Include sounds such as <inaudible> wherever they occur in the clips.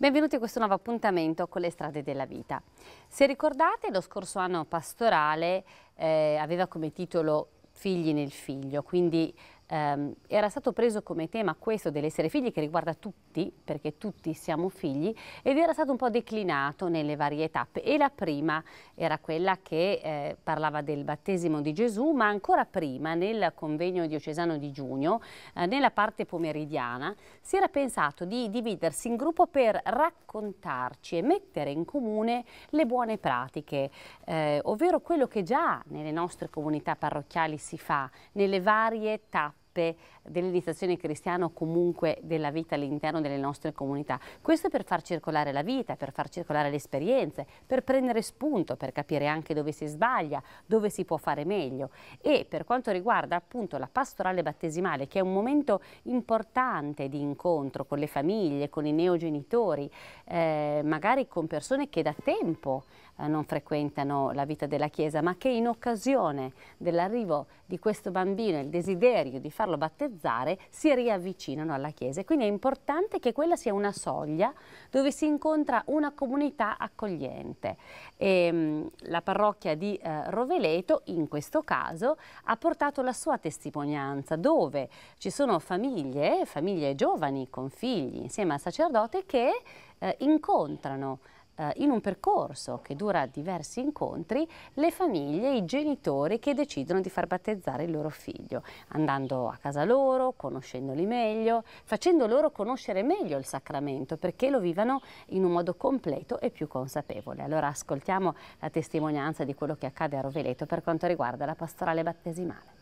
Benvenuti a questo nuovo appuntamento con le strade della vita. Se ricordate, lo scorso anno pastorale eh, aveva come titolo Figli nel figlio, quindi ehm, era stato preso come tema questo dell'essere figli che riguarda tutti tutti, perché tutti siamo figli, ed era stato un po' declinato nelle varie tappe. E la prima era quella che eh, parlava del battesimo di Gesù, ma ancora prima, nel convegno diocesano di giugno, eh, nella parte pomeridiana, si era pensato di dividersi in gruppo per raccontarci e mettere in comune le buone pratiche, eh, ovvero quello che già nelle nostre comunità parrocchiali si fa, nelle varie tappe parte dell'iniziazione cristiana o comunque della vita all'interno delle nostre comunità. Questo è per far circolare la vita, per far circolare le esperienze, per prendere spunto, per capire anche dove si sbaglia, dove si può fare meglio. E per quanto riguarda appunto la pastorale battesimale, che è un momento importante di incontro con le famiglie, con i neogenitori, eh, magari con persone che da tempo eh, non frequentano la vita della Chiesa, ma che in occasione dell'arrivo di questo bambino e il desiderio di farlo battezzare si riavvicinano alla Chiesa. Quindi è importante che quella sia una soglia dove si incontra una comunità accogliente. E, ehm, la parrocchia di eh, Roveleto in questo caso ha portato la sua testimonianza dove ci sono famiglie, famiglie giovani con figli insieme al sacerdote che eh, incontrano eh, in un percorso che dura diversi incontri le famiglie, i genitori che decidono di far battezzare il loro figlio, andando a casa loro, conoscendoli meglio, facendo loro conoscere meglio il sacramento perché lo vivano in un modo completo e più consapevole. Allora ascoltiamo la testimonianza di quello che accade a Roveleto per quanto riguarda la pastorale battesimale.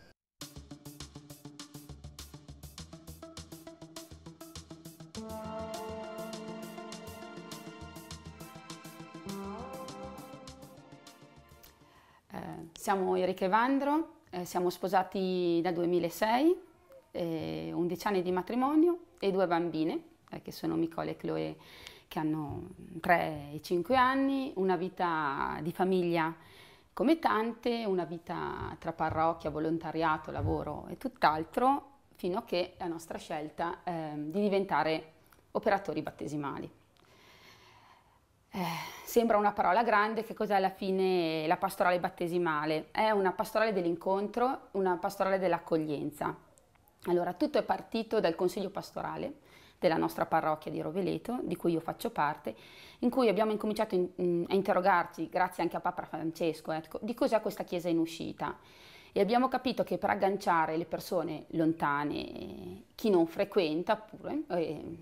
Siamo Erika Evandro, eh, siamo sposati da 2006, eh, 11 anni di matrimonio e due bambine, eh, che sono Nicole e Chloe, che hanno 3 e 5 anni, una vita di famiglia come tante, una vita tra parrocchia, volontariato, lavoro e tutt'altro, fino a che la nostra scelta ehm, di diventare operatori battesimali eh, sembra una parola grande, che cos'è alla fine la pastorale battesimale? È una pastorale dell'incontro, una pastorale dell'accoglienza. Allora, tutto è partito dal consiglio pastorale della nostra parrocchia di Roveleto, di cui io faccio parte, in cui abbiamo incominciato in, in, a interrogarci, grazie anche a Papa Francesco, eh, di cos'è questa chiesa in uscita. E abbiamo capito che per agganciare le persone lontane, chi non frequenta pure, eh,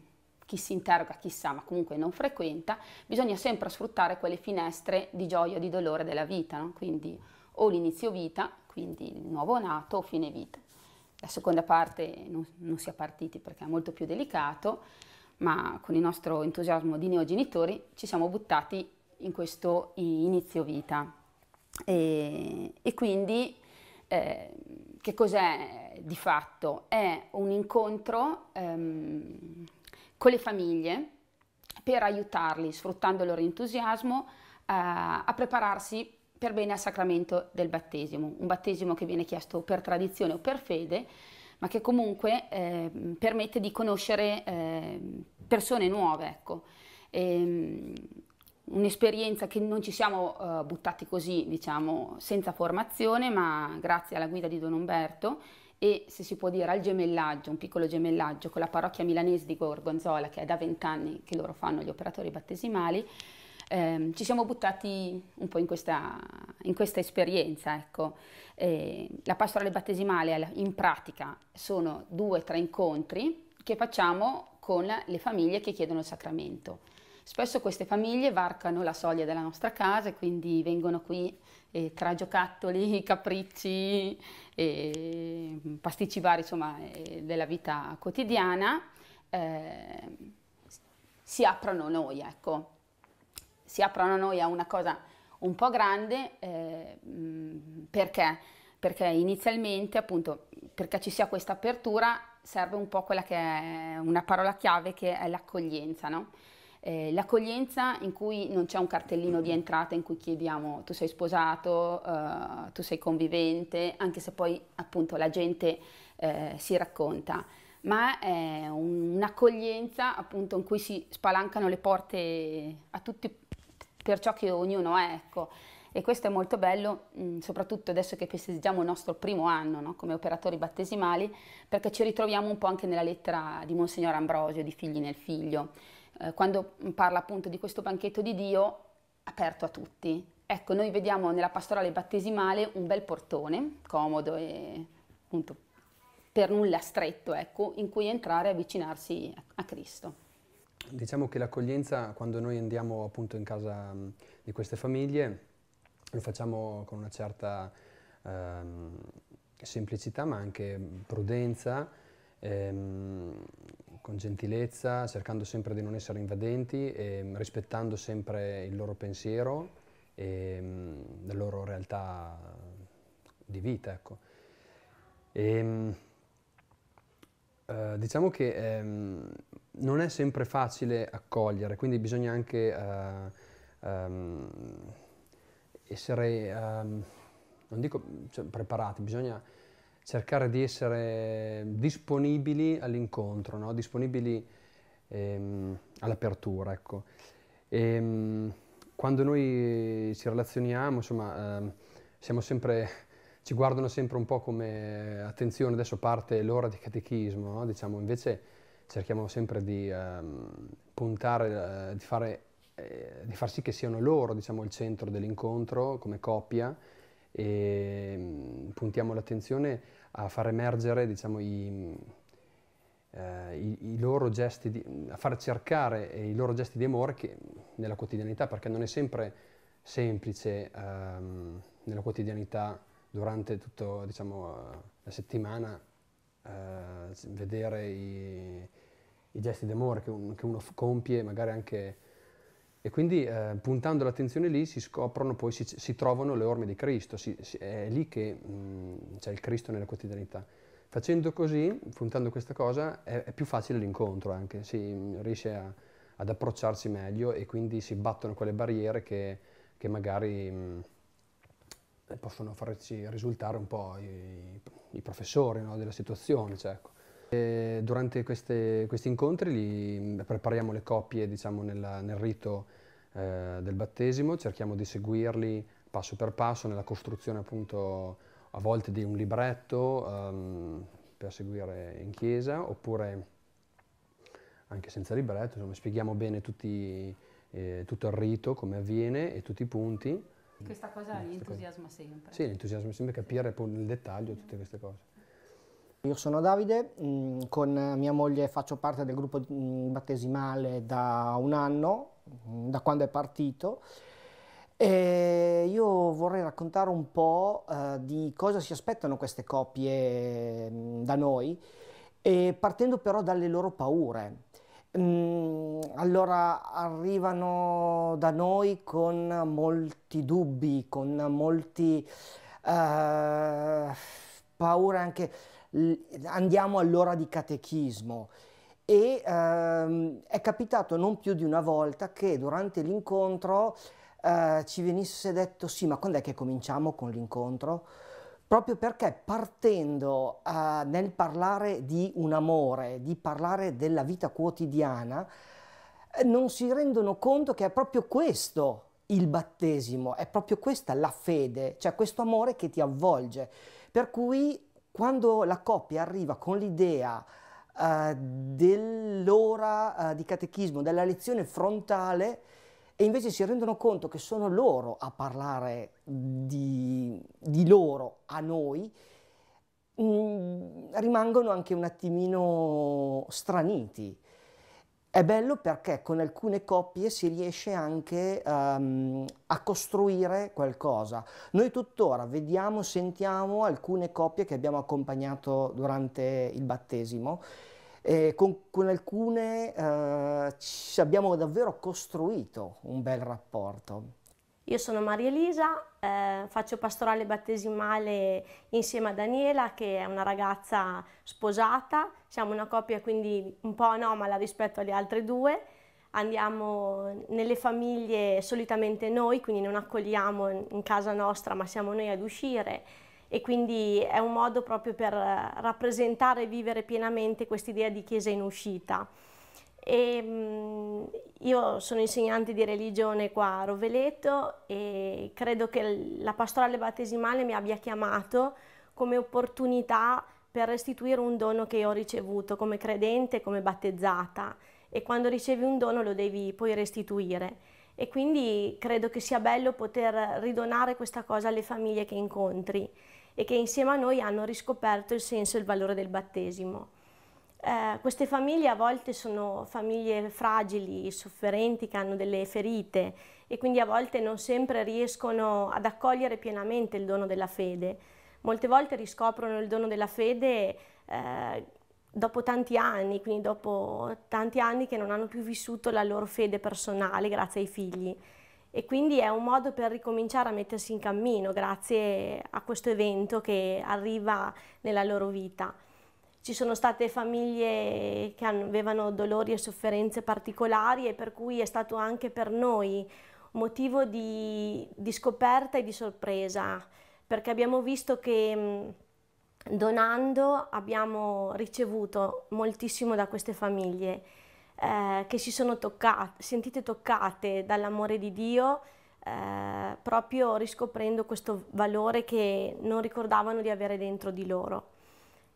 chi si interroga chissà, ma comunque non frequenta, bisogna sempre sfruttare quelle finestre di gioia, e di dolore della vita, no? quindi o l'inizio vita, quindi il nuovo nato, o fine vita. La seconda parte non, non si è partiti perché è molto più delicato, ma con il nostro entusiasmo di neogenitori ci siamo buttati in questo inizio vita. E, e quindi eh, che cos'è di fatto? È un incontro ehm, con le famiglie per aiutarli, sfruttando il loro entusiasmo, eh, a prepararsi per bene al sacramento del battesimo, un battesimo che viene chiesto per tradizione o per fede, ma che comunque eh, permette di conoscere eh, persone nuove, ecco. E, ehm, un'esperienza che non ci siamo eh, buttati così, diciamo, senza formazione, ma grazie alla guida di Don Umberto e se si può dire al gemellaggio, un piccolo gemellaggio con la parrocchia milanese di Gorgonzola che è da vent'anni che loro fanno gli operatori battesimali, ehm, ci siamo buttati un po' in questa, in questa esperienza. Ecco. Eh, la pastorale battesimale in pratica sono due o tre incontri che facciamo con le famiglie che chiedono il sacramento. Spesso queste famiglie varcano la soglia della nostra casa e quindi vengono qui eh, tra giocattoli, <laughs> capricci, eh, pasticci vari insomma, della vita quotidiana, eh, si aprono noi, ecco. Si aprono noi a una cosa un po' grande eh, mm, perché? Perché inizialmente appunto perché ci sia questa apertura serve un po' quella che è una parola chiave che è l'accoglienza, no? Eh, l'accoglienza in cui non c'è un cartellino di entrata in cui chiediamo tu sei sposato, uh, tu sei convivente, anche se poi appunto la gente eh, si racconta, ma è un, un'accoglienza appunto in cui si spalancano le porte a tutti per ciò che ognuno è, ecco. E questo è molto bello, mm, soprattutto adesso che festeggiamo il nostro primo anno no? come operatori battesimali, perché ci ritroviamo un po' anche nella lettera di Monsignor Ambrosio, di Figli nel Figlio eh, quando parla appunto di questo banchetto di Dio aperto a tutti. Ecco, noi vediamo nella pastorale battesimale un bel portone, comodo e appunto per nulla stretto, ecco, in cui entrare e avvicinarsi a Cristo. Diciamo che l'accoglienza, quando noi andiamo appunto in casa mh, mm, di queste famiglie, lo facciamo con una certa ehm, semplicità, ma anche prudenza, ehm, con gentilezza, cercando sempre di non essere invadenti, e, ehm, rispettando sempre il loro pensiero ehm, e la loro realtà di vita. Ecco. E, ehm, eh, diciamo che eh, non è sempre facile accogliere, quindi bisogna anche eh, ehm, essere, ehm, non dico cioè, preparati, bisogna cercare di essere disponibili all'incontro, no? disponibili ehm, all'apertura. Ecco. E, ehm, quando noi ci relazioniamo, insomma, ehm, siamo sempre, ci guardano sempre un po' come attenzione, adesso parte l'ora di catechismo, no? diciamo, invece cerchiamo sempre di ehm, puntare, eh, di, fare, eh, di, far sì che siano loro diciamo, il centro dell'incontro come coppia e mm, puntiamo l'attenzione a far emergere diciamo, i, mm, eh, i, i, loro gesti, di, mm, a far cercare eh, i loro gesti di amore che, mm, nella quotidianità, perché non è sempre semplice ehm, nella quotidianità durante tutta diciamo, la settimana eh, vedere i, i gesti d'amore che, un, che uno compie magari anche e quindi eh, puntando l'attenzione lì si scoprono, poi si, si trovano le orme di Cristo, si, si, è lì che mm, c'è il Cristo nella quotidianità. Facendo così, puntando questa cosa, è, è più facile l'incontro anche, si mm, riesce a, ad approcciarsi meglio e quindi si battono quelle barriere che, che magari mh, mm, possono farci risultare un po' i, i professori no, della situazione. Cioè, ecco durante queste, questi incontri li, mm, prepariamo le coppie diciamo, nella, nel rito eh, del battesimo, cerchiamo di seguirli passo per passo nella costruzione appunto a volte di un libretto um, per seguire in chiesa oppure anche senza libretto, insomma, spieghiamo bene tutti, eh, tutto il rito, come avviene e tutti i punti. Questa cosa li entusiasma sempre. Sì, entusiasma sempre capire nel dettaglio tutte queste cose. Io sono Davide, mm, con mia moglie faccio parte del gruppo mm, battesimale da un anno, mm, da quando è partito. E io vorrei raccontare un po' eh, di cosa si aspettano queste coppie da noi, partendo però dalle loro paure. Allora arrivano da noi con molti dubbi, con molti eh, paure anche andiamo all'ora di catechismo e ehm, è capitato non più di una volta che durante l'incontro eh, ci venisse detto sì ma quando è che cominciamo con l'incontro? Proprio perché partendo eh, nel parlare di un amore, di parlare della vita quotidiana, eh, non si rendono conto che è proprio questo il battesimo, è proprio questa la fede, cioè questo amore che ti avvolge. Per cui quando la coppia arriva con l'idea eh, dell'ora eh, di catechismo, della lezione frontale, e invece si rendono conto che sono loro a parlare di, di loro a noi, mh, mm, rimangono anche un attimino straniti è bello perché con alcune coppie si riesce anche um, a costruire qualcosa. Noi tuttora vediamo, sentiamo alcune coppie che abbiamo accompagnato durante il battesimo. E con, con alcune uh, abbiamo davvero costruito un bel rapporto. Io sono Maria Elisa, eh, faccio pastorale battesimale insieme a Daniela che è una ragazza sposata, siamo una coppia quindi un po' anomala rispetto alle altre due, andiamo nelle famiglie solitamente noi, quindi non accogliamo in casa nostra ma siamo noi ad uscire e quindi è un modo proprio per eh, rappresentare e vivere pienamente quest'idea di chiesa in uscita. E, mh, io sono insegnante di religione qua a Roveleto e credo che la pastorale battesimale mi abbia chiamato come opportunità per restituire un dono che io ho ricevuto come credente, come battezzata e quando ricevi un dono lo devi poi restituire e quindi credo che sia bello poter ridonare questa cosa alle famiglie che incontri e che insieme a noi hanno riscoperto il senso e il valore del battesimo. Eh, queste famiglie a volte sono famiglie fragili, sofferenti, che hanno delle ferite e quindi a volte non sempre riescono ad accogliere pienamente il dono della fede. Molte volte riscoprono il dono della fede eh, dopo tanti anni, quindi dopo tanti anni che non hanno più vissuto la loro fede personale grazie ai figli. E quindi è un modo per ricominciare a mettersi in cammino grazie a questo evento che arriva nella loro vita ci sono state famiglie che avevano dolori e sofferenze particolari e per cui è stato anche per noi motivo di, di scoperta e di sorpresa, perché abbiamo visto che mm, donando abbiamo ricevuto moltissimo da queste famiglie eh, che si sono toccate, sentite toccate dall'amore di Dio eh, proprio riscoprendo questo valore che non ricordavano di avere dentro di loro.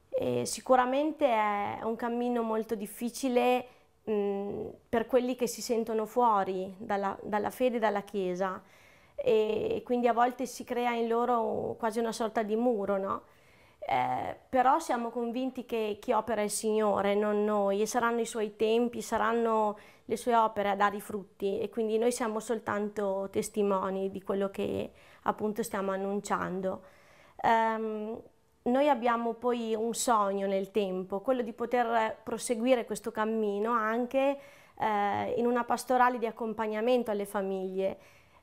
E sicuramente è un cammino molto difficile mh, per quelli che si sentono fuori dalla, dalla fede e dalla Chiesa e quindi a volte si crea in loro quasi una sorta di muro, no? Eh, però siamo convinti che chi opera è il Signore, non noi, e saranno i suoi tempi, saranno le sue opere a dare i frutti e quindi noi siamo soltanto testimoni di quello che appunto stiamo annunciando. Um, noi abbiamo poi un sogno nel tempo, quello di poter proseguire questo cammino anche eh, in una pastorale di accompagnamento alle famiglie.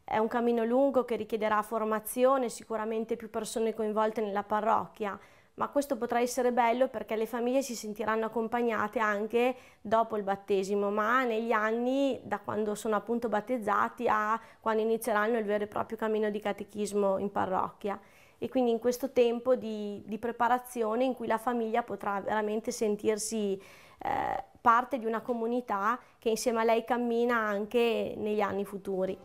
È un cammino lungo che richiederà formazione, sicuramente più persone coinvolte nella parrocchia, ma questo potrà essere bello perché le famiglie si sentiranno accompagnate anche dopo il battesimo, ma negli anni da quando sono appunto battezzati a quando inizieranno il vero e proprio cammino di catechismo in parrocchia e quindi in questo tempo di, di preparazione in cui la famiglia potrà veramente sentirsi eh, parte di una comunità che insieme a lei cammina anche negli anni futuri.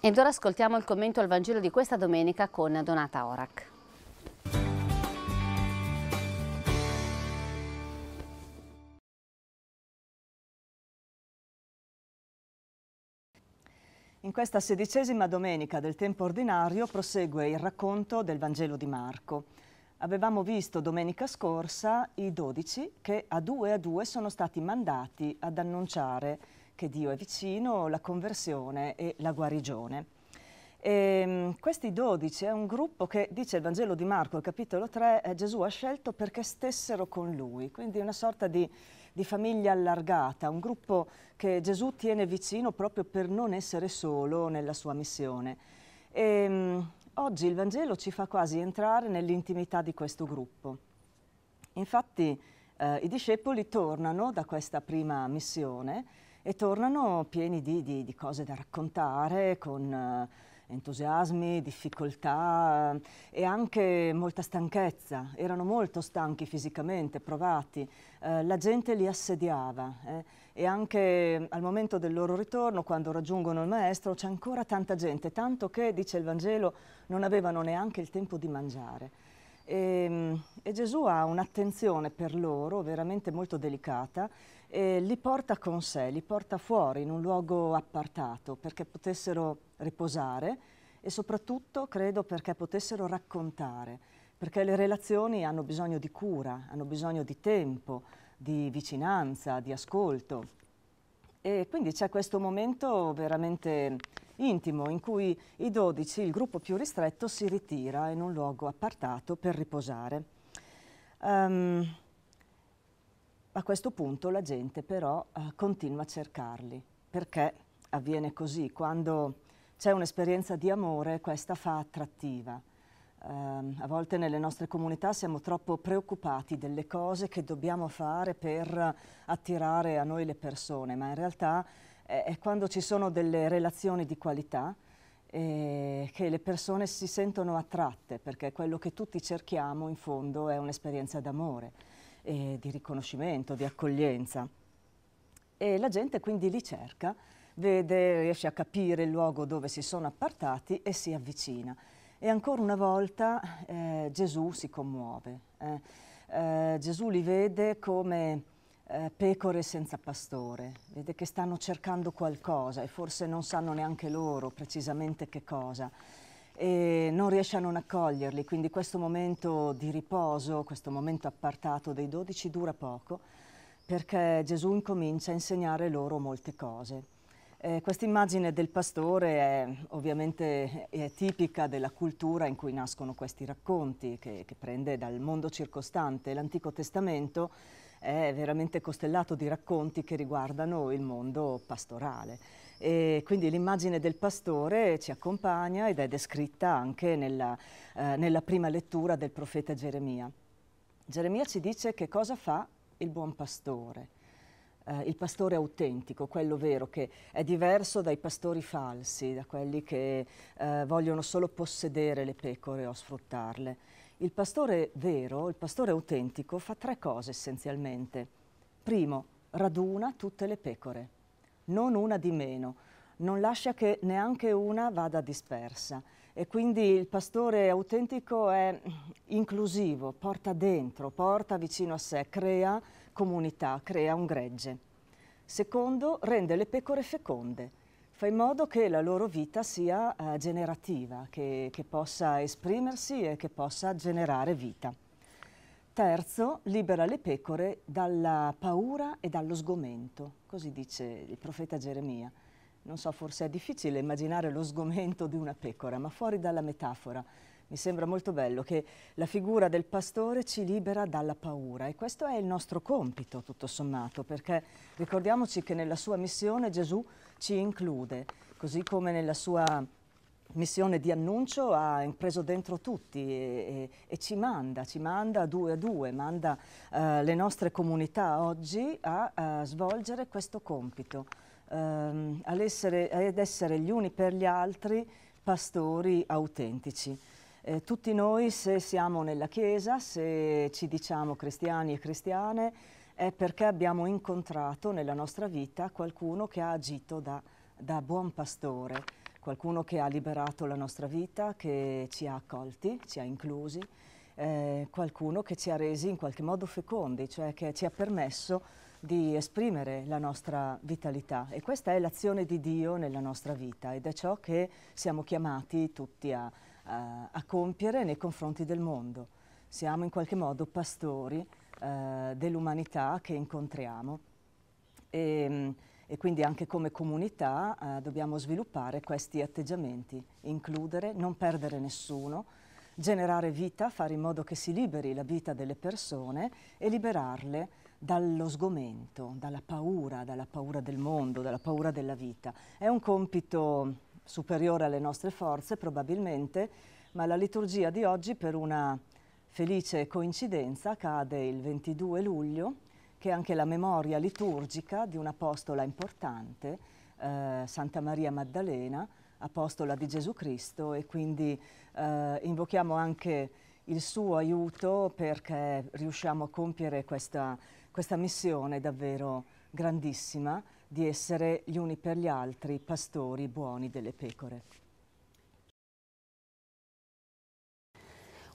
Ed ora ascoltiamo il commento al Vangelo di questa domenica con Donata Orac. questa sedicesima domenica del tempo ordinario prosegue il racconto del Vangelo di Marco. Avevamo visto domenica scorsa i dodici che a due a due sono stati mandati ad annunciare che Dio è vicino, la conversione e la guarigione. E ehm, questi dodici è un gruppo che, dice il Vangelo di Marco, al capitolo 3, eh, Gesù ha scelto perché stessero con lui, quindi una sorta di di famiglia allargata, un gruppo che Gesù tiene vicino proprio per non essere solo nella sua missione. E, ehm, oggi il Vangelo ci fa quasi entrare nell'intimità di questo gruppo. Infatti eh, i discepoli tornano da questa prima missione e tornano pieni di, di, di cose da raccontare, con eh, entusiasmi, difficoltà eh, e anche molta stanchezza. Erano molto stanchi fisicamente, provati, eh, la gente li assediava eh, e anche mm, al momento del loro ritorno, quando raggiungono il maestro, c'è ancora tanta gente, tanto che, dice il Vangelo, non avevano neanche il tempo di mangiare. E, mm, e Gesù ha un'attenzione per loro veramente molto delicata e li porta con sé, li porta fuori in un luogo appartato perché potessero riposare e soprattutto credo perché potessero raccontare perché le relazioni hanno bisogno di cura, hanno bisogno di tempo, di vicinanza, di ascolto. E quindi c'è questo momento veramente intimo in cui i dodici, il gruppo più ristretto, si ritira in un luogo appartato per riposare. Um, a questo punto la gente però eh, continua a cercarli, perché avviene così, quando c'è un'esperienza di amore questa fa attrattiva. Uh, a volte nelle nostre comunità siamo troppo preoccupati delle cose che dobbiamo fare per attirare a noi le persone, ma in realtà è, eh, è quando ci sono delle relazioni di qualità eh, che le persone si sentono attratte, perché quello che tutti cerchiamo in fondo è un'esperienza d'amore, eh, di riconoscimento, di accoglienza. E la gente quindi li cerca, vede, riesce a capire il luogo dove si sono appartati e si avvicina. E ancora una volta eh, Gesù si commuove. Eh. Eh, Gesù li vede come eh, pecore senza pastore, vede che stanno cercando qualcosa e forse non sanno neanche loro precisamente che cosa e non riesce a non accoglierli, quindi questo momento di riposo, questo momento appartato dei dodici dura poco perché Gesù incomincia a insegnare loro molte cose. Eh, Questa immagine del pastore è ovviamente è tipica della cultura in cui nascono questi racconti, che, che prende dal mondo circostante. L'Antico Testamento è veramente costellato di racconti che riguardano il mondo pastorale. E quindi l'immagine del pastore ci accompagna ed è descritta anche nella, eh, nella prima lettura del profeta Geremia. Geremia ci dice che cosa fa il buon pastore eh, il pastore autentico, quello vero, che è diverso dai pastori falsi, da quelli che eh, vogliono solo possedere le pecore o sfruttarle. Il pastore vero, il pastore autentico, fa tre cose essenzialmente. Primo, raduna tutte le pecore, non una di meno, non lascia che neanche una vada dispersa. E quindi il pastore autentico è inclusivo, porta dentro, porta vicino a sé, crea comunità, crea un gregge. Secondo, rende le pecore feconde, fa in modo che la loro vita sia eh, generativa, che, che possa esprimersi e che possa generare vita. Terzo, libera le pecore dalla paura e dallo sgomento, così dice il profeta Geremia. Non so, forse è difficile immaginare lo sgomento di una pecora, ma fuori dalla metafora, mi sembra molto bello che la figura del pastore ci libera dalla paura e questo è il nostro compito tutto sommato perché ricordiamoci che nella sua missione Gesù ci include, così come nella sua missione di annuncio ha preso dentro tutti e, e, e ci manda, ci manda due a due, manda uh, le nostre comunità oggi a, a svolgere questo compito, um, ad essere gli uni per gli altri pastori autentici. Eh, tutti noi se siamo nella Chiesa, se ci diciamo cristiani e cristiane, è perché abbiamo incontrato nella nostra vita qualcuno che ha agito da, da buon pastore, qualcuno che ha liberato la nostra vita, che ci ha accolti, ci ha inclusi, eh, qualcuno che ci ha resi in qualche modo fecondi, cioè che ci ha permesso di esprimere la nostra vitalità e questa è l'azione di Dio nella nostra vita ed è ciò che siamo chiamati tutti a, eh, a compiere nei confronti del mondo. Siamo in qualche modo pastori eh, dell'umanità che incontriamo e, ehm, e, quindi anche come comunità eh, dobbiamo sviluppare questi atteggiamenti, includere, non perdere nessuno, generare vita, fare in modo che si liberi la vita delle persone e liberarle dallo sgomento, dalla paura, dalla paura del mondo, dalla paura della vita. È un compito superiore alle nostre forze probabilmente, ma la liturgia di oggi per una felice coincidenza cade il 22 luglio, che è anche la memoria liturgica di un'apostola importante, eh, Santa Maria Maddalena, apostola di Gesù Cristo e quindi eh, invochiamo anche il suo aiuto perché riusciamo a compiere questa, questa missione davvero grandissima di essere gli uni per gli altri pastori buoni delle pecore.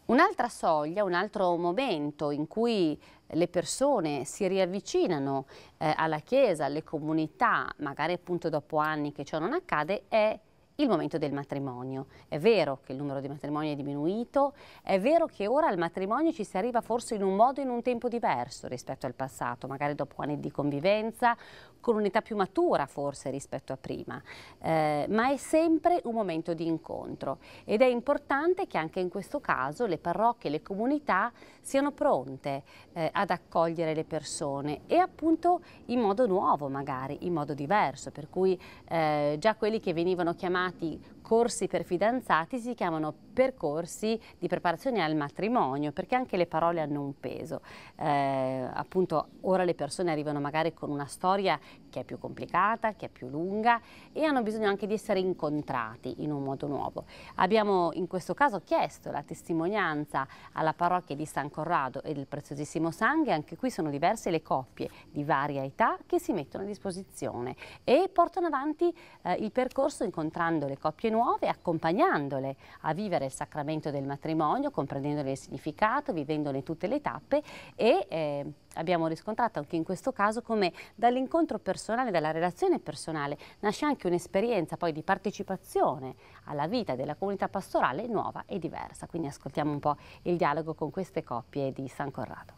Un'altra soglia, un altro momento in cui le persone si riavvicinano eh, alla Chiesa, alle comunità, magari appunto dopo anni che ciò non accade, è il momento del matrimonio. È vero che il numero di matrimoni è diminuito, è vero che ora al matrimonio ci si arriva forse in un modo e in un tempo diverso rispetto al passato, magari dopo anni di convivenza, con un'età più matura forse rispetto a prima, eh, ma è sempre un momento di incontro ed è importante che anche in questo caso le parrocchie, le comunità siano pronte eh, ad accogliere le persone e appunto in modo nuovo magari, in modo diverso, per cui eh, già quelli che venivano chiamati chiamati corsi per fidanzati si chiamano percorsi di preparazione al matrimonio, perché anche le parole hanno un peso. Eh, appunto, ora le persone arrivano magari con una storia che è più complicata, che è più lunga e hanno bisogno anche di essere incontrati in un modo nuovo. Abbiamo in questo caso chiesto la testimonianza alla parrocchia di San Corrado e del preziosissimo sangue, anche qui sono diverse le coppie di varia età che si mettono a disposizione e portano avanti eh, il percorso incontrando le coppie nuove, accompagnandole a vivere del sacramento del matrimonio, comprendendone il significato, vivendone tutte le tappe e eh, abbiamo riscontrato anche in questo caso come dall'incontro personale, dalla relazione personale, nasce anche un'esperienza poi di partecipazione alla vita della comunità pastorale nuova e diversa. Quindi ascoltiamo un po' il dialogo con queste coppie di San Corrado.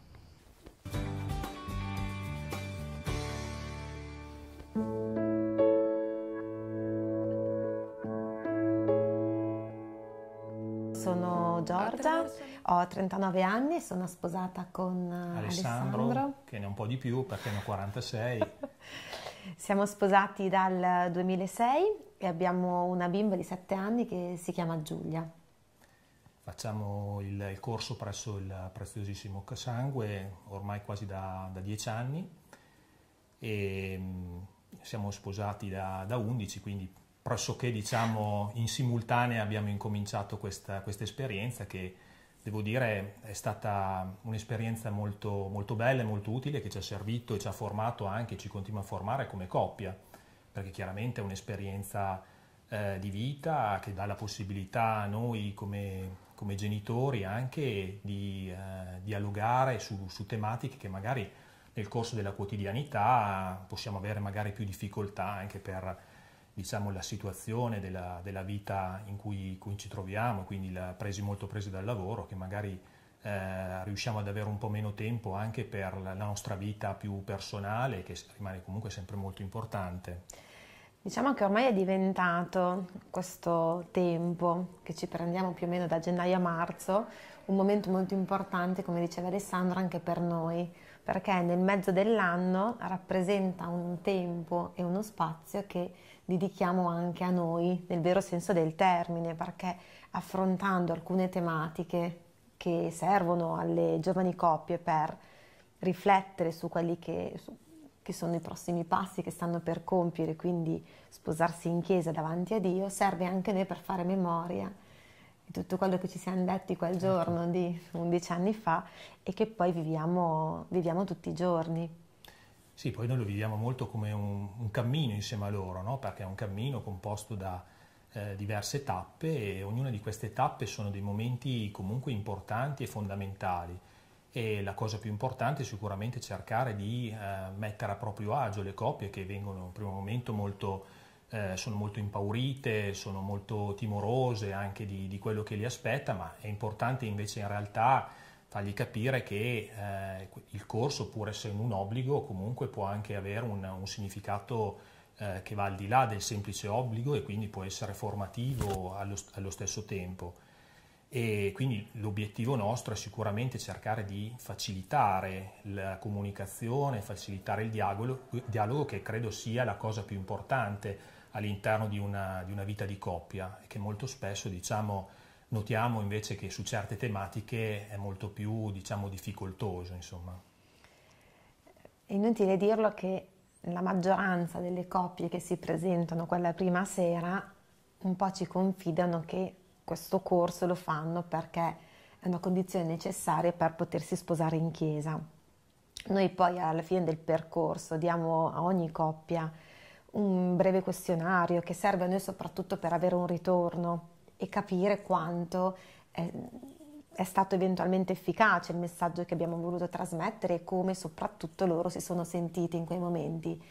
Thank you. sono Giorgia, ho 39 anni e sono sposata con eh, Alessandro, Alessandro. che ne è un po' di più perché ne ho 46. <laughs> Siamo sposati dal 2006 e abbiamo una bimba di 7 anni che si chiama Giulia. Facciamo il, il corso presso il preziosissimo Sangue ormai quasi da, da 10 anni e mm, siamo sposati da, da 11, quindi pressoché diciamo, in simultanea abbiamo incominciato questa, questa, esperienza che devo dire è stata un'esperienza molto, molto bella e molto utile che ci ha servito e ci ha formato anche, ci continua a formare come coppia, perché chiaramente è un'esperienza eh, di vita che dà la possibilità a noi come, come genitori anche di eh, dialogare su, su tematiche che magari nel corso della quotidianità possiamo avere magari più difficoltà anche per diciamo, la situazione della, della vita in cui, cui, ci troviamo, quindi la, presi, molto presi dal lavoro, che magari eh, riusciamo ad avere un po' meno tempo anche per la nostra vita più personale, che rimane comunque sempre molto importante. Diciamo che ormai è diventato questo tempo che ci prendiamo più o meno da gennaio a marzo, un momento molto importante, come diceva Alessandro, anche per noi, perché nel mezzo dell'anno rappresenta un tempo e uno spazio che dedichiamo anche a noi, nel vero senso del termine, perché affrontando alcune tematiche che servono alle giovani coppie per riflettere su quelli che, su, che sono i prossimi passi che stanno per compiere, quindi sposarsi in chiesa davanti a Dio, serve anche a noi per fare memoria di tutto quello che ci siamo detti quel certo. giorno di 11 anni fa e che poi viviamo, viviamo tutti i giorni. Sì, poi noi lo viviamo molto come un, un cammino insieme a loro, no? perché è un cammino composto da eh, diverse tappe e ognuna di queste tappe sono dei momenti comunque importanti e fondamentali e la cosa più importante è sicuramente cercare di eh, mettere a proprio agio le coppie che vengono in un primo momento molto, eh, sono molto impaurite, sono molto timorose anche di, di quello che li aspetta, ma è importante invece in realtà fargli capire che eh, il corso, pur essendo un obbligo, comunque può anche avere un, un significato eh, che va al di là del semplice obbligo e quindi può essere formativo allo, allo stesso tempo. E quindi l'obiettivo nostro è sicuramente cercare di facilitare la comunicazione, facilitare il dialogo, dialogo che credo sia la cosa più importante all'interno di una, di una vita di coppia, e che molto spesso diciamo Notiamo invece che su certe tematiche è molto più, diciamo, difficoltoso, insomma. È inutile dirlo che la maggioranza delle coppie che si presentano quella prima sera un po' ci confidano che questo corso lo fanno perché è una condizione necessaria per potersi sposare in chiesa. Noi poi alla fine del percorso diamo a ogni coppia un breve questionario che serve a noi soprattutto per avere un ritorno e capire quanto eh, è stato eventualmente efficace il messaggio che abbiamo voluto trasmettere e come soprattutto loro si sono sentiti in quei momenti.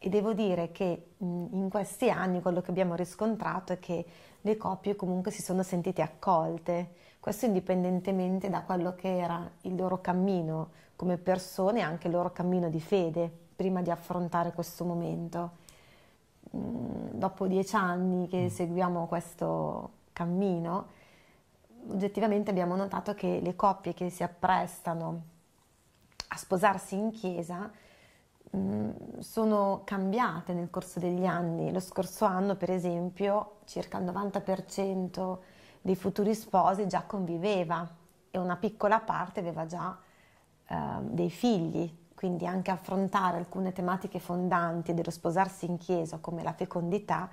E devo dire che mm, in questi anni quello che abbiamo riscontrato è che le coppie comunque si sono sentite accolte, questo indipendentemente da quello che era il loro cammino come persone e anche il loro cammino di fede prima di affrontare questo momento. Mm, dopo dieci anni che mm. seguiamo questo, cammino, oggettivamente abbiamo notato che le coppie che si apprestano a sposarsi in chiesa mm, sono cambiate nel corso degli anni. Lo scorso anno, per esempio, circa il 90% dei futuri sposi già conviveva e una piccola parte aveva già eh, dei figli, quindi anche affrontare alcune tematiche fondanti dello sposarsi in chiesa come la fecondità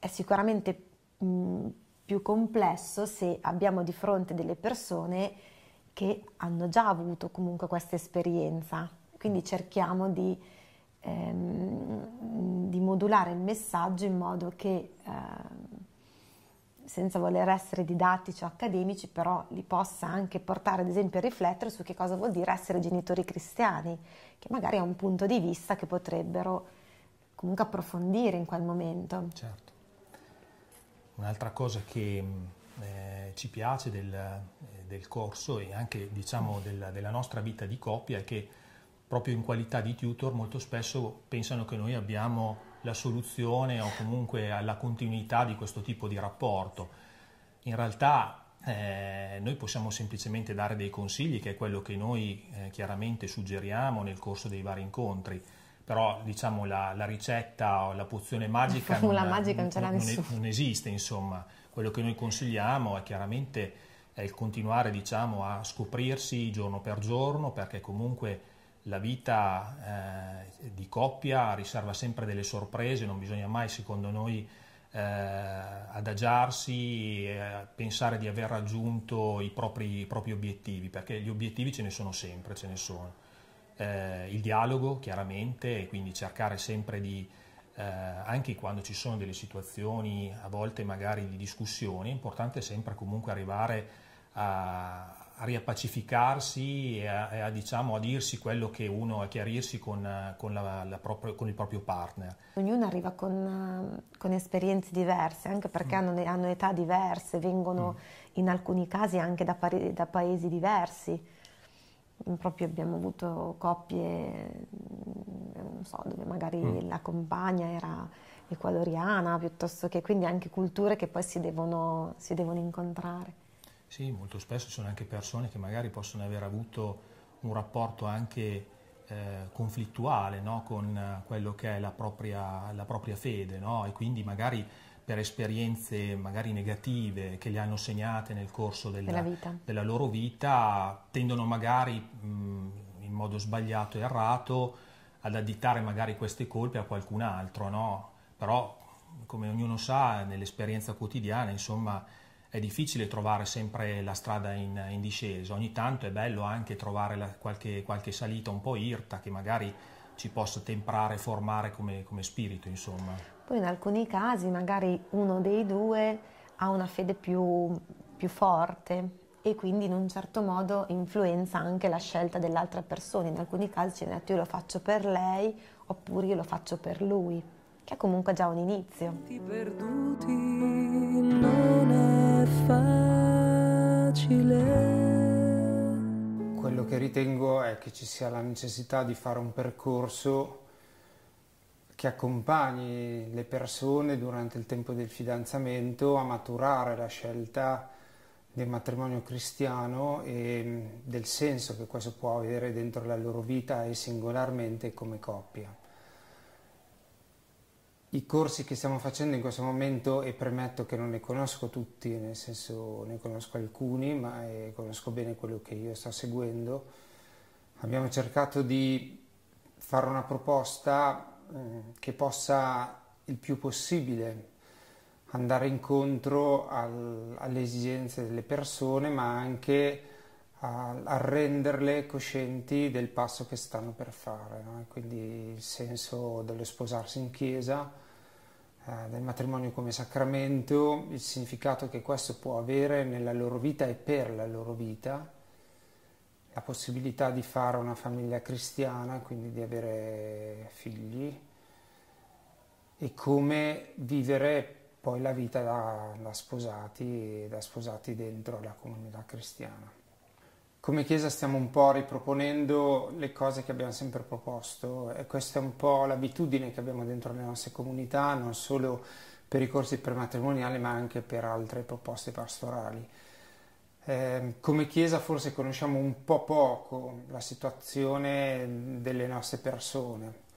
è sicuramente Mm, più complesso se abbiamo di fronte delle persone che hanno già avuto comunque questa esperienza. Quindi cerchiamo di, ehm, di modulare il messaggio in modo che, eh, senza voler essere didattici o accademici, però li possa anche portare ad esempio a riflettere su che cosa vuol dire essere genitori cristiani, che magari è un punto di vista che potrebbero comunque approfondire in quel momento. Certo. Un'altra cosa che mm, eh, ci piace del, eh, del, corso e anche diciamo, del, della nostra vita di coppia è che proprio in qualità di tutor molto spesso pensano che noi abbiamo la soluzione o comunque la continuità di questo tipo di rapporto. In realtà eh, noi possiamo semplicemente dare dei consigli, che è quello che noi eh, chiaramente suggeriamo nel corso dei vari incontri però diciamo la, la ricetta o la pozione magica, <laughs> la non, magica non, non, non, esiste, insomma. Quello che noi consigliamo è chiaramente è il continuare diciamo, a scoprirsi giorno per giorno perché comunque la vita eh, di coppia riserva sempre delle sorprese, non bisogna mai secondo noi eh, adagiarsi, eh, pensare di aver raggiunto i propri, i propri obiettivi, perché gli obiettivi ce ne sono sempre, ce ne sono eh, il dialogo chiaramente, e quindi cercare sempre di, eh, anche quando ci sono delle situazioni a volte magari di discussione, è importante sempre comunque arrivare a, a riappacificarsi e a, a, diciamo, a, dirsi quello che uno, a chiarirsi con, con, la, la proprio, con il proprio partner. Ognuno arriva con, con esperienze diverse, anche perché mm. hanno, hanno, età diverse, vengono mm. in alcuni casi anche da, da paesi diversi proprio abbiamo avuto coppie, mm, non so, dove magari mm. la compagna era ecuadoriana, piuttosto che quindi anche culture che poi si devono, si devono incontrare. Sì, molto spesso ci sono anche persone che magari possono aver avuto un rapporto anche eh, conflittuale no? con eh, quello che è la propria, la propria fede no? e quindi magari per esperienze magari negative che le hanno segnate nel corso della, della, della loro vita, tendono magari mh, mm, in modo sbagliato e errato ad additare magari queste colpe a qualcun altro, no? Però, come ognuno sa, nell'esperienza quotidiana, insomma, è difficile trovare sempre la strada in, in discesa. Ogni tanto è bello anche trovare la, qualche, qualche salita un po' irta che magari ci possa temprare, formare come, come spirito, insomma. Poi in alcuni casi magari uno dei due ha una fede più, più forte e quindi in un certo modo influenza anche la scelta dell'altra persona. In alcuni casi ci cioè, detto io lo faccio per lei oppure io lo faccio per lui, che è comunque già un inizio. Perduti non è facile. Quello che ritengo è che ci sia la necessità di fare un percorso che accompagni le persone durante il tempo del fidanzamento a maturare la scelta del matrimonio cristiano e mm, del senso che questo può avere dentro la loro vita e singolarmente come coppia. I corsi che stiamo facendo in questo momento, e premetto che non ne conosco tutti, nel senso ne conosco alcuni, ma eh, conosco bene quello che io sto seguendo, abbiamo cercato di fare una proposta eh, che possa il più possibile andare incontro al, alle esigenze delle persone, ma anche a, a, renderle coscienti del passo che stanno per fare. No? Quindi il senso dello sposarsi in chiesa, eh, del matrimonio come sacramento, il significato che questo può avere nella loro vita e per la loro vita la possibilità di fare una famiglia cristiana, quindi di avere figli e come vivere poi la vita da, da sposati, da sposati dentro la comunità cristiana. Come Chiesa stiamo un po' riproponendo le cose che abbiamo sempre proposto e questa è un po' l'abitudine che abbiamo dentro le nostre comunità, non solo per i corsi prematrimoniali ma anche per altre proposte pastorali. Eh, come Chiesa forse conosciamo un po' poco la situazione delle nostre persone.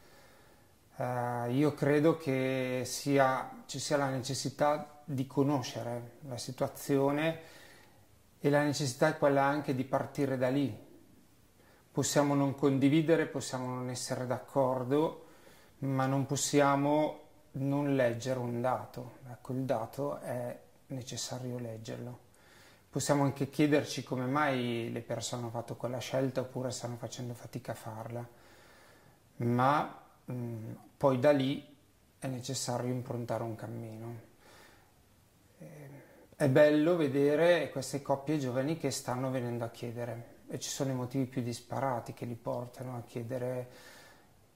Eh, io credo che sia, ci sia la necessità di conoscere la situazione e la necessità è quella anche di partire da lì. Possiamo non condividere, possiamo non essere d'accordo, ma non possiamo non leggere un dato. Ecco, il dato è necessario leggerlo possiamo anche chiederci come mai le persone hanno fatto quella scelta oppure stanno facendo fatica a farla, ma mh, mm, poi da lì è necessario improntare un cammino. Eh, è bello vedere queste coppie giovani che stanno venendo a chiedere e ci sono i motivi più disparati che li portano a chiedere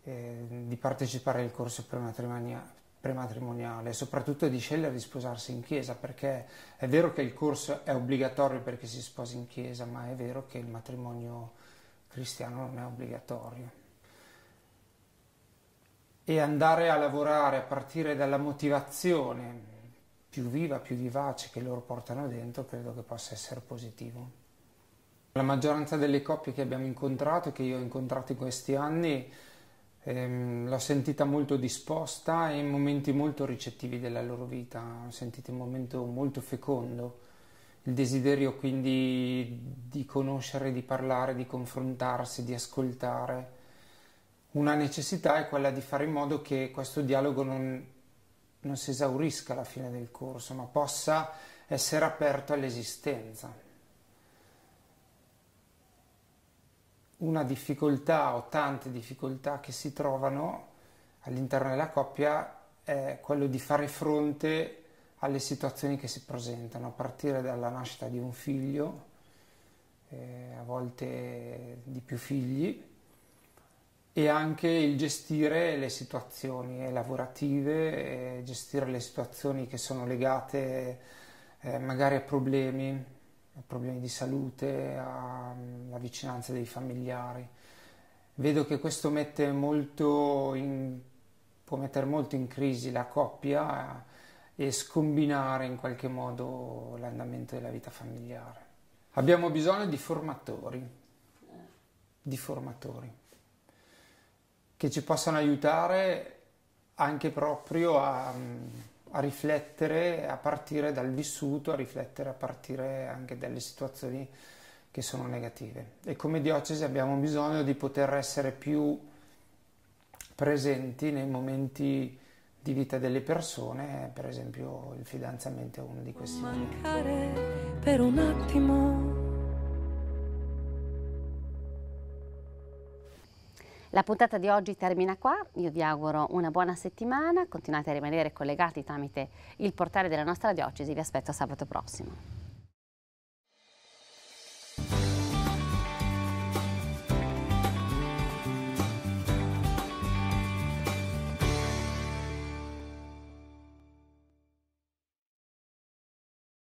eh, di partecipare al corso prematrimoniale prematrimoniale, soprattutto di scegliere di sposarsi in chiesa, perché è vero che il corso è obbligatorio perché si sposi in chiesa, ma è vero che il matrimonio cristiano non è obbligatorio. E andare a lavorare a partire dalla motivazione più viva, più vivace che loro portano dentro, credo che possa essere positivo. La maggioranza delle coppie che abbiamo incontrato, e che io ho incontrato in questi anni, ehm, l'ho sentita molto disposta e in momenti molto ricettivi della loro vita, ho sentito un momento molto fecondo. Il desiderio quindi di conoscere, di parlare, di confrontarsi, di ascoltare. Una necessità è quella di fare in modo che questo dialogo non, non si esaurisca alla fine del corso, ma possa essere aperto all'esistenza. una difficoltà o tante difficoltà che si trovano all'interno della coppia è quello di fare fronte alle situazioni che si presentano a partire dalla nascita di un figlio, eh, a volte di più figli, e anche il gestire le situazioni lavorative, eh, gestire le situazioni che sono legate eh, magari a problemi problemi di salute, alla vicinanza dei familiari. Vedo che questo mette molto in, può mettere molto in crisi la coppia eh, e scombinare in qualche modo l'andamento della vita familiare. Abbiamo bisogno di formatori, di formatori che ci possano aiutare anche proprio a a riflettere a partire dal vissuto, a riflettere a partire anche dalle situazioni che sono negative. E come diocesi abbiamo bisogno di poter essere più presenti nei momenti di vita delle persone, per esempio il fidanzamento è uno di questi. Mancare momenti. per un attimo La puntata di oggi termina qua, io vi auguro una buona settimana, continuate a rimanere collegati tramite il portale della nostra diocesi, vi aspetto sabato prossimo.